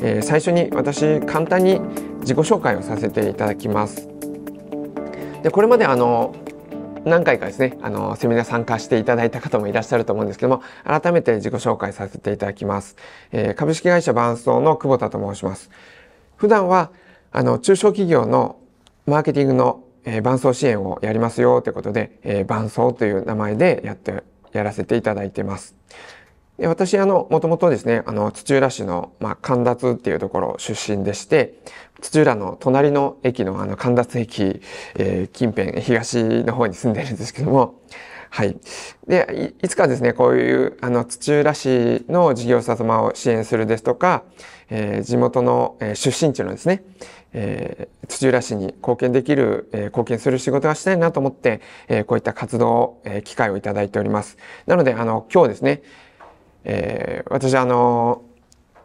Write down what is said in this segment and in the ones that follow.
えー、最初に私簡単に自己紹介をさせていただきます。でこれまであの何回かですねあのセミナー参加していただいた方もいらっしゃると思うんですけども改めて自己紹介させていただきます、えー、株式会社伴奏の久保田と申します普段はあの中小企業のマーケティングの、えー、伴奏支援をやりますよということで、えー、伴奏という名前でやってやらせていただいてますで私、あの、もともとですね、あの、土浦市の、まあ、神達っていうところ出身でして、土浦の隣の駅の、あの、神達駅、えー、近辺、東の方に住んでるんですけども、はい。で、いつかですね、こういう、あの、土浦市の事業者様を支援するですとか、えー、地元の、えー、出身地のですね、えー、土浦市に貢献できる、えー、貢献する仕事がしたいなと思って、えー、こういった活動を、えー、機会をいただいております。なので、あの、今日ですね、えー、私あの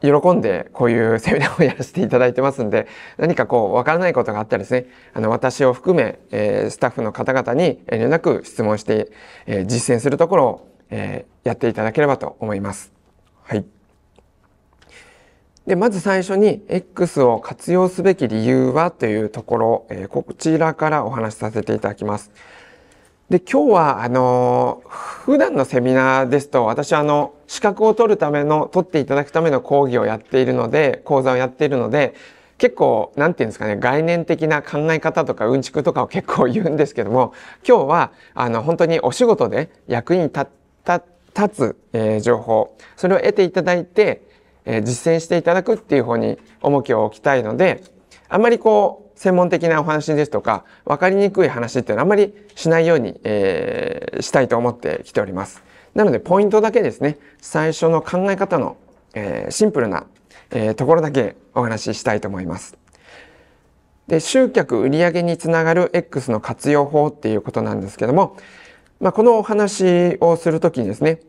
喜んでこういうセミナーをやらせていただいてますんで何かこう分からないことがあったらですねあの私を含め、えー、スタッフの方々に遠慮なく質問して、えー、実践するところを、えー、やっていただければと思います。はい、でまず最初に X を活用すべき理由はというところ、えー、こちらからお話しさせていただきます。で今日はあのー、普段のセミナーですと私はあの資格を取るための、取っていただくための講義をやっているので、講座をやっているので、結構、なんていうんですかね、概念的な考え方とかうんちくとかを結構言うんですけども、今日は、あの、本当にお仕事で役に立つ、えー、情報、それを得ていただいて、えー、実践していただくっていう方に重きを置きたいので、あんまりこう、専門的なお話ですとか、分かりにくい話っていうのはあんまりしないように、えー、したいと思ってきております。なのでポイントだけですね最初の考え方の、えー、シンプルな、えー、ところだけお話ししたいと思います。で集客売上につながる X の活用法っていうことなんですけども、まあ、このお話をする時にですね、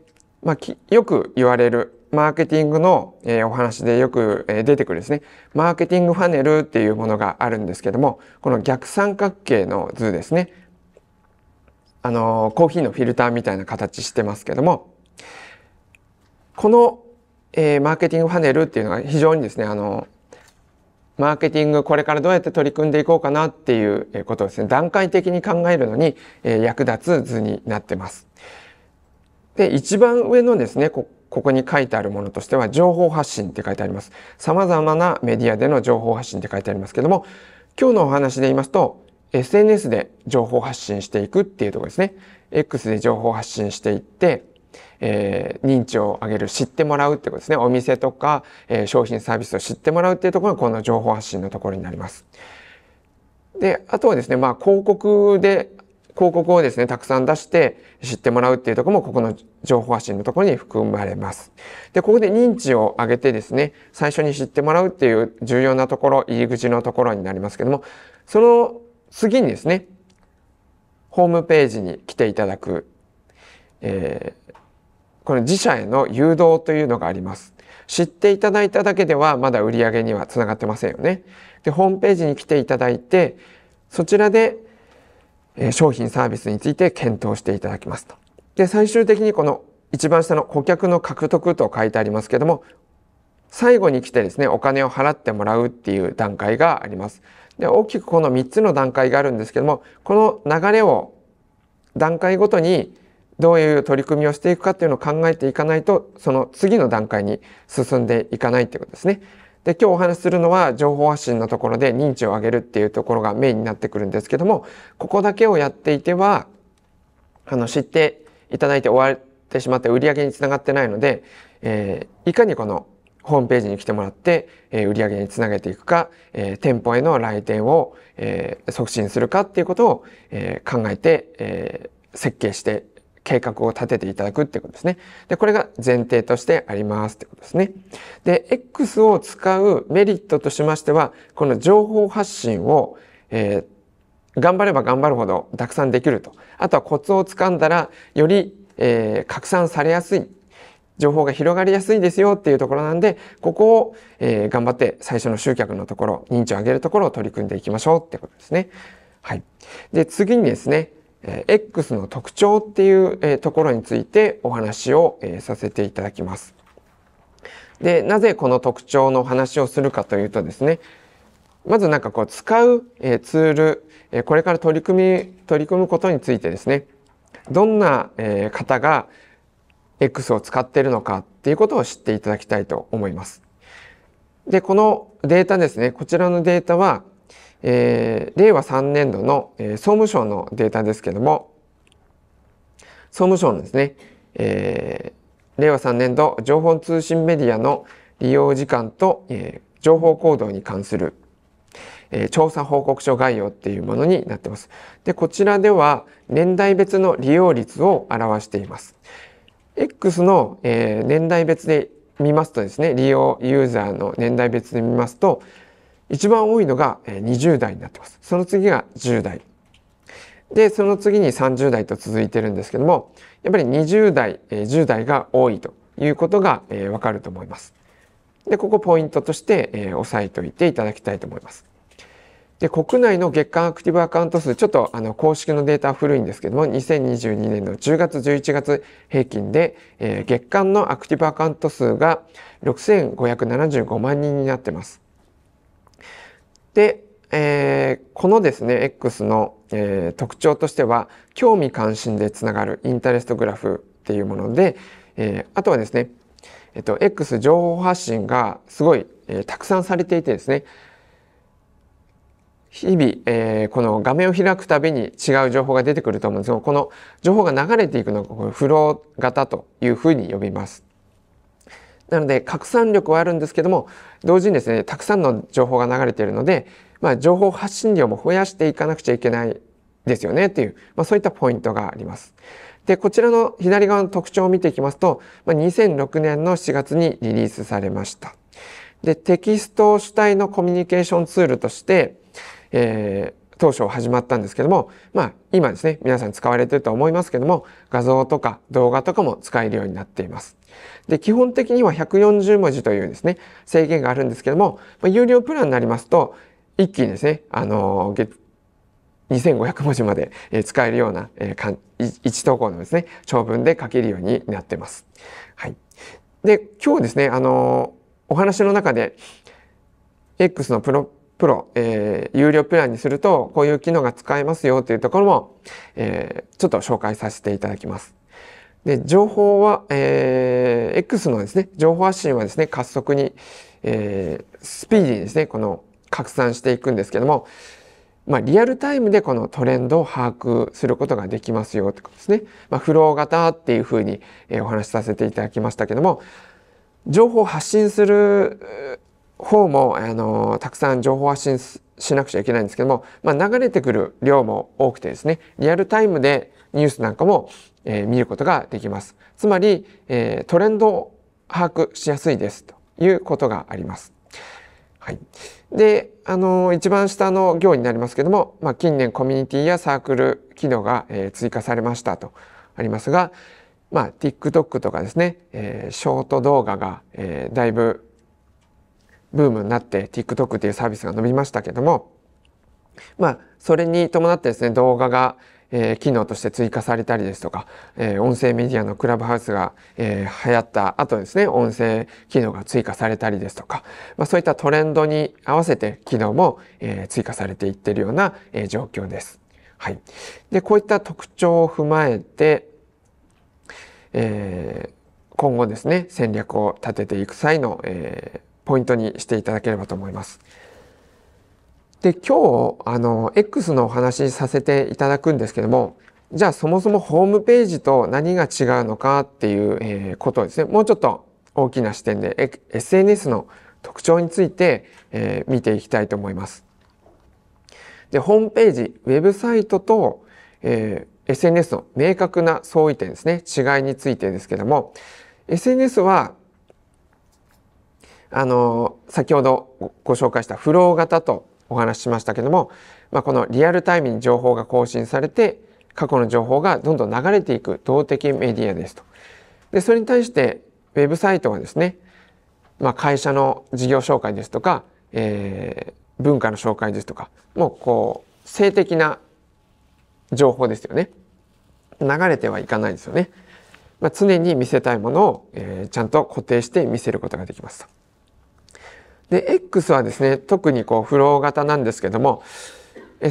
まあ、よく言われるマーケティングの、えー、お話でよく、えー、出てくるですね。マーケティングファネルっていうものがあるんですけども、この逆三角形の図ですね。あのコーヒーのフィルターみたいな形してますけどもこの、えー、マーケティングファネルっていうのは非常にですねあのマーケティングこれからどうやって取り組んでいこうかなっていうことをですね段階的に考えるのに、えー、役立つ図になってます。で一番上のですねここに書いてあるものとしては情報発信って書いてあります。様々なメディアでの情報発信って書いてありますけども今日のお話で言いますと SNS で情報発信していくっていうところですね。X で情報発信していって、えー、認知を上げる、知ってもらうってことですね。お店とか、えー、商品サービスを知ってもらうっていうところがこの情報発信のところになります。で、あとはですね、まあ広告で、広告をですね、たくさん出して知ってもらうっていうところもここの情報発信のところに含まれます。で、ここで認知を上げてですね、最初に知ってもらうっていう重要なところ、入り口のところになりますけども、その次にですね、ホームページに来ていただく、えー、この自社への誘導というのがあります。知っていただいただけではまだ売り上げにはつながってませんよね。で、ホームページに来ていただいて、そちらで、えー、商品サービスについて検討していただきますと。で、最終的にこの一番下の顧客の獲得と書いてありますけども、最後に来てですねお金を払ってもらうっていう段階があります。で大きくこの3つの段階があるんですけどもこの流れを段階ごとにどういう取り組みをしていくかっていうのを考えていかないとその次の段階に進んでいかないっていうことですね。で今日お話しするのは情報発信のところで認知を上げるっていうところがメインになってくるんですけどもここだけをやっていてはあの知っていただいて終わってしまって売り上げにつながってないので、えー、いかにこのホームページに来てもらって、えー、売上につなげていくか、えー、店舗への来店を、えー、促進するかっていうことを、えー、考えて、えー、設計して計画を立てていただくってことですね。で、これが前提としてありますってことですね。で、X を使うメリットとしましては、この情報発信を、えー、頑張れば頑張るほどたくさんできると。あとはコツをつかんだら、より、えー、拡散されやすい情報が広がりやすいですよっていうところなんで、ここを、えー、頑張って最初の集客のところ、認知を上げるところを取り組んでいきましょうってことですね。はい。で、次にですね、えー、X の特徴っていう、えー、ところについてお話を、えー、させていただきます。で、なぜこの特徴の話をするかというとですね、まずなんかこう使う、えー、ツール、えー、これから取り組み、取り組むことについてですね、どんな、えー、方が X を使っているのかっていうことを知っていただきたいと思います。で、このデータですね、こちらのデータは、えー、令和3年度の、えー、総務省のデータですけども、総務省のですね、えー、令和3年度情報通信メディアの利用時間と、えー、情報行動に関する、えー、調査報告書概要っていうものになってます。で、こちらでは年代別の利用率を表しています。X の、えー、年代別で見ますとですね利用ユーザーの年代別で見ますと一番多いのが20代になってますその次が10代でその次に30代と続いてるんですけどもやっぱり20代10代が多いということがわかると思いますでここポイントとして押さえておいていただきたいと思いますで、国内の月間アクティブアカウント数、ちょっとあの公式のデータは古いんですけども、2022年の10月、11月平均で、えー、月間のアクティブアカウント数が6575万人になってます。で、えー、このですね、X の、えー、特徴としては、興味関心でつながるインタレストグラフっていうもので、えあとはですね、えっと、X 情報発信がすごい、えたくさんされていてですね、日々、えー、この画面を開くたびに違う情報が出てくると思うんですけど、この情報が流れていくのがこフロー型というふうに呼びます。なので拡散力はあるんですけども同時にですねたくさんの情報が流れているので、まあ、情報発信量も増やしていかなくちゃいけないですよねという、まあ、そういったポイントがあります。でこちらの左側の特徴を見ていきますと、まあ、2006年の7月にリリースされました。でテキスト主体のコミュニケーションツールとしてえー、当初始まったんですけども、まあ、今ですね、皆さん使われてると思いますけども、画像とか動画とかも使えるようになっています。で、基本的には140文字というですね、制限があるんですけども、まあ、有料プランになりますと、一気にですね、あのー、2500文字まで使えるような1投稿のですね、長文で書けるようになってます。はい。で、今日ですね、あの、お話の中で、X のプロプロ、えー、有料プランにすると、こういう機能が使えますよというところも、えー、ちょっと紹介させていただきます。で、情報は、えー、X のですね、情報発信はですね、加速に、えー、スピーディーにですね、この拡散していくんですけども、まあ、リアルタイムでこのトレンドを把握することができますよってことですね。まあ、フロー型っていうふうに、えお話しさせていただきましたけども、情報を発信する方も、あのたくさん情報発信しなくちゃいけないんですけども、まあ、流れてくる量も多くてですね、リアルタイムでニュースなんかも、えー、見ることができます。つまり、えー、トレンドを把握しやすいですということがあります。はい。で、あの、一番下の行になりますけども、まあ、近年コミュニティやサークル機能が、えー、追加されましたとありますが、まあ、TikTok とかですね、えー、ショート動画が、えー、だいぶブームになって TikTok っていうサービスが伸びましたけどもまあそれに伴ってですね動画が、えー、機能として追加されたりですとか、えー、音声メディアのクラブハウスが、えー、流行った後ですね音声機能が追加されたりですとか、まあ、そういったトレンドに合わせて機能も、えー、追加されていってるような、えー、状況です。はい、でこういった特徴を踏まえて、えー、今後ですね戦略を立てていく際の、えー、ポイントにしていただければと思います。で今日あの X のお話しさせていただくんですけどもじゃあそもそもホームページと何が違うのかっていう、えことをですねもうちょっと大きな視点で SNS の特徴について、え見ていきたいと思います。でホームページウェブサイトと、え SNS の明確な相違点ですね違いについてですけども SNS はあの先ほどご紹介したフロー型とお話ししましたけども、まあ、このリアルタイムに情報が更新されて過去の情報がどんどん流れていく動的メディアですと。でそれに対してウェブサイトはですね、まあ、会社の事業紹介ですとか、えー、文化の紹介ですとかもうこう性的な情報ですよね流れてはいかないですよね、まあ、常に見せたいものを、えー、ちゃんと固定して見せることができますと。で X はですね特にこうフロー型なんですけども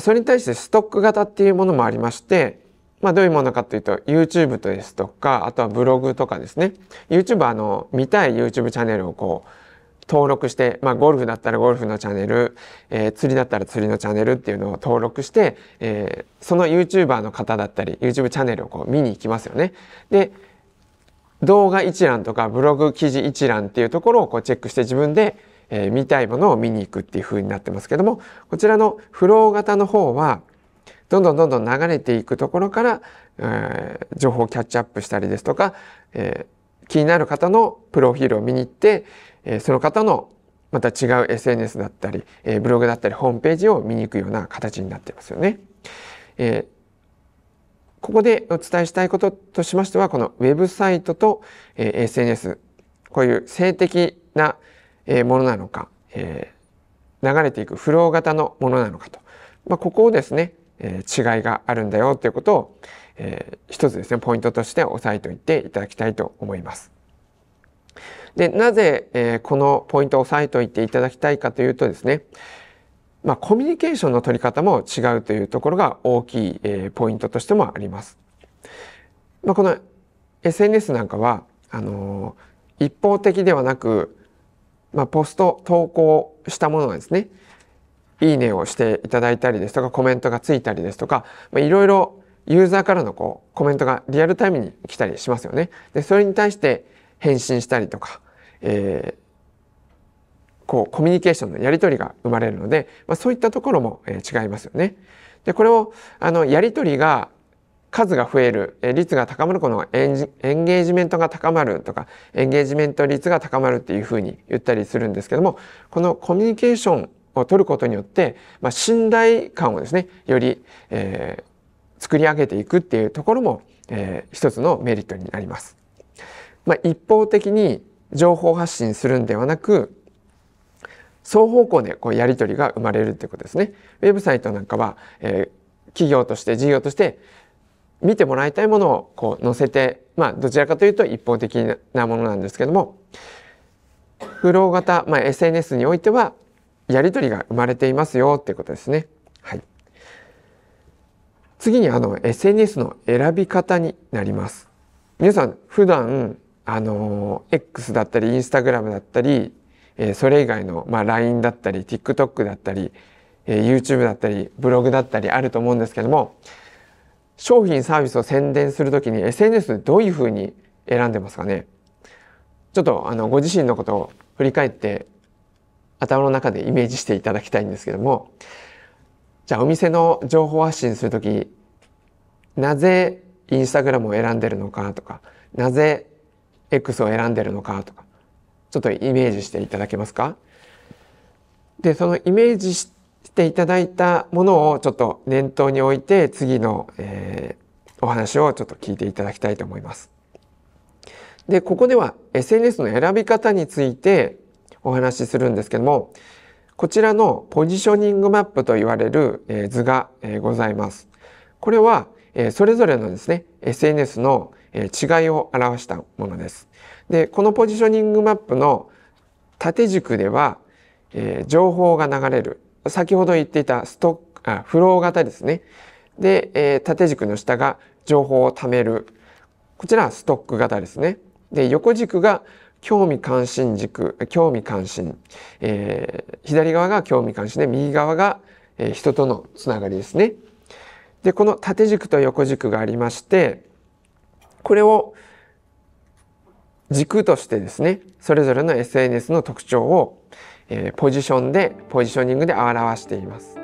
それに対してストック型っていうものもありまして、まあ、どういうものかというと YouTube ですとかあとはブログとかですね YouTube あの見たい YouTube チャンネルをこう登録して、まあ、ゴルフだったらゴルフのチャンネル、えー、釣りだったら釣りのチャンネルっていうのを登録して、えー、その YouTuber の方だったり YouTube チャンネルをこう見に行きますよね。で動画一覧とかブログ記事一覧っていうところをこうチェックして自分でえー、見たいものを見に行くっていう風になってますけどもこちらのフロー型の方はどんどんどんどん流れていくところから、えー、情報をキャッチアップしたりですとか、えー、気になる方のプロフィールを見に行って、えー、その方のまた違う SNS だったり、えー、ブログだったりホームページを見に行くような形になってますよね。えーここでお伝えしたいこととしましては、このウェブサイトと、えー、SNS、こういう性的な、ものなのか、えー、流れていくフロー型のものなのかと、まあ、ここをですね、えー、違いがあるんだよということを、えー、一つですねポイントとして押さえておいていただきたいと思います。でなぜ、えー、このポイントを押さえておいていただきたいかというとですね、まあ、コミュニケーションの取り方も違うというところが大きい、えー、ポイントとしてもあります。まあ、この SNS なんかはあのー、一方的ではなくまあ、ポスト投稿したものはですね、いいねをしていただいたりですとか、コメントがついたりですとか、いろいろユーザーからのこうコメントがリアルタイムに来たりしますよね。で、それに対して返信したりとか、えー、こうコミュニケーションのやり取りが生まれるので、まあ、そういったところも違いますよね。で、これをあのやり取りが数が増える率が高まるこのエンエンゲージメントが高まるとかエンゲージメント率が高まるっていうふうに言ったりするんですけどもこのコミュニケーションを取ることによって、まあ、信頼感をですねより、えー、作り上げていくっていうところも、えー、一つのメリットになります。まあ、一方的に情報発信するんではなく双方向でこうやり取りが生まれるということですね。ウェブサイトなんかは、えー、企業として事業として見てもらいたいものをこう載せて、まあ、どちらかというと一方的なものなんですけどもフロー型、まあ、SNS においてはやり取りが生まれていますよっていうことですね。はい、次にあの SNS の選び方になります。皆さん普段あの X だったりインスタグラムだったり、えそれ以外の、まあ、LINE だったり TikTok だったり、え YouTube だったりブログだったりあると思うんですけども商品サービスを宣伝するときに SNS どういうふうに選んでますかねちょっとあのご自身のことを振り返って頭の中でイメージしていただきたいんですけどもじゃあお店の情報発信するときなぜインスタグラムを選んでるのかとかなぜ X を選んでるのかとかちょっとイメージしていただけますかでそのイメージしていただいたものをちょっと念頭に置いて次の、えー、お話をちょっと聞いていただきたいと思います。でここでは SNS の選び方についてお話しするんですけどもこちらのポジショニングマップと言われる図がございます。これはそれぞれのですね SNS の違いを表したものです。でこのポジショニングマップの縦軸では情報が流れる先ほど言っていたストック、あ、フロー型ですね。で、えー、縦軸の下が情報を貯める。こちらはストック型ですね。で、横軸が興味関心軸、興味関心。えー、左側が興味関心で、右側が、えー、人とのつながりですね。で、この縦軸と横軸がありまして、これを軸としてですね、それぞれの SNS の特徴を、えポジションでポジショニングで表しています。